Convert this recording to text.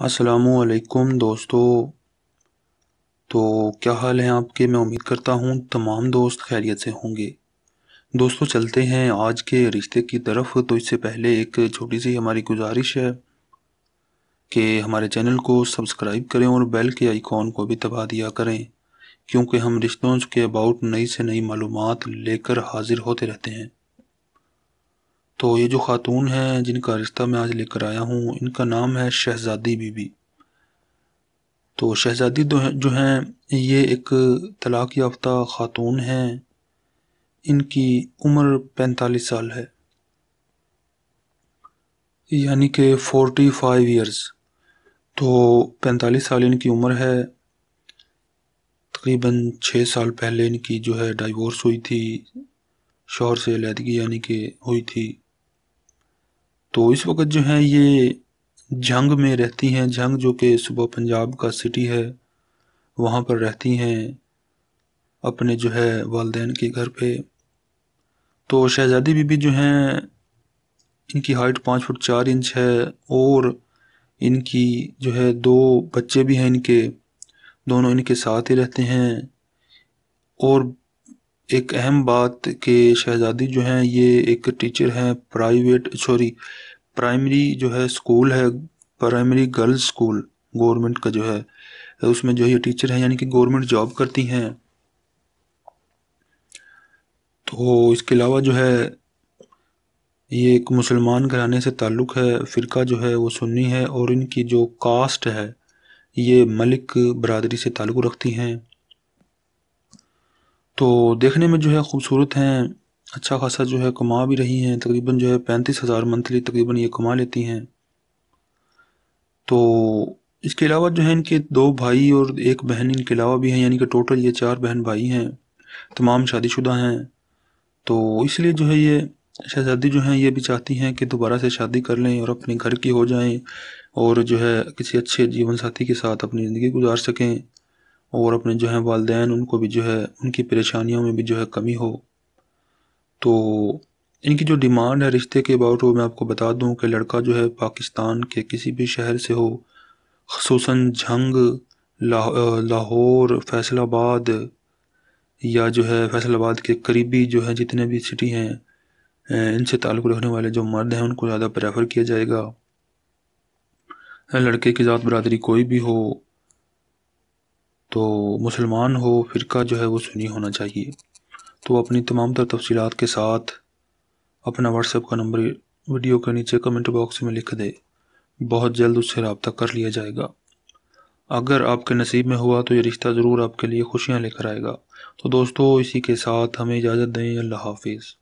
असलकुम दोस्तों तो क्या हाल है आपके मैं उम्मीद करता हूँ तमाम दोस्त खैरियत से होंगे दोस्तों चलते हैं आज के रिश्ते की तरफ तो इससे पहले एक छोटी सी हमारी गुजारिश है कि हमारे चैनल को सब्सक्राइब करें और बेल के आइकॉन को भी दबा दिया करें क्योंकि हम रिश्तों के अबाउट नई से नई मालूम लेकर हाजिर होते रहते हैं तो ये जो ख़ातून हैं जिनका रिश्ता मैं आज लेकर आया हूँ इनका नाम है शहज़ादी बीबी तो शहज़ादी जो हैं ये एक तलाक़ याफ्ता ख़ातून हैं इनकी उम्र पैंतालीस साल है यानी कि फोर्टी फाइव ईयर्स तो पैंतालीस साल इनकी उम्र है तकरीबन छः साल पहले इनकी जो है डाइवोर्स हुई थी शोहर से अलीहदगी यानी कि हुई थी तो इस वक्त जो है ये झंग में रहती हैं झंग जो कि सुबह पंजाब का सिटी है वहाँ पर रहती हैं अपने जो है वालदेन के घर पे तो शहज़ादी बीबी जो हैं इनकी हाइट पाँच फुट चार इंच है और इनकी जो है दो बच्चे भी हैं इनके दोनों इनके साथ ही रहते हैं और एक अहम बात कि शहज़ादी जो हैं ये एक टीचर हैं प्राइवेट सॉरी प्राइमरी जो है स्कूल है प्राइमरी गर्ल्स स्कूल गवर्नमेंट का जो है उसमें जो ये टीचर हैं यानी कि गवर्नमेंट जॉब करती हैं तो इसके अलावा जो है ये एक मुसलमान घराने से ताल्लुक़ है फ़िरका जो है वो सुन्नी है और इनकी जो कास्ट है ये मलिक बरदरी से ताल्लुक़ रखती हैं तो देखने में जो है खूबसूरत हैं अच्छा खासा जो है कमा भी रही हैं तकरीबन जो है पैंतीस हज़ार मंथली तकरीबन ये कमा लेती हैं तो इसके अलावा जो है इनके दो भाई और एक बहन इनके अलावा भी हैं यानी कि टोटल ये चार बहन भाई हैं तमाम शादीशुदा हैं तो इसलिए जो है ये शहजादी जो हैं ये भी चाहती हैं कि दोबारा से शादी कर लें और अपने घर की हो जाएं और जो है किसी अच्छे जीवन साथी के साथ अपनी ज़िंदगी गुजार सकें और अपने जो हैं वालदेन उनको भी जो है उनकी परेशानियों में भी जो है कमी हो तो इनकी जो डिमांड है रिश्ते के अबाउट वो मैं आपको बता दूं कि लड़का जो है पाकिस्तान के किसी भी शहर से हो खूस झंग लाहौर फैसलाबाद या जो है फैसलाबाद के करीबी जो है जितने भी सिटी हैं इनसे ताल्लुक़ रखने वाले जो मर्द हैं उनको ज़्यादा प्रेफर किया जाएगा लड़के की ज़ात बरदरी कोई भी हो तो मुसलमान हो फिर जो है वो सुनी होना चाहिए तो अपनी तमाम तर तफसीत के साथ अपना व्हाट्सएप का नंबर वीडियो के नीचे कमेंट बॉक्स में लिख दे बहुत जल्द उससे रबता कर लिया जाएगा अगर आपके नसीब में हुआ तो ये रिश्ता ज़रूर आपके लिए खुशियाँ लेकर आएगा तो दोस्तों इसी के साथ हमें इजाज़त दें अल्लाह हाफिज़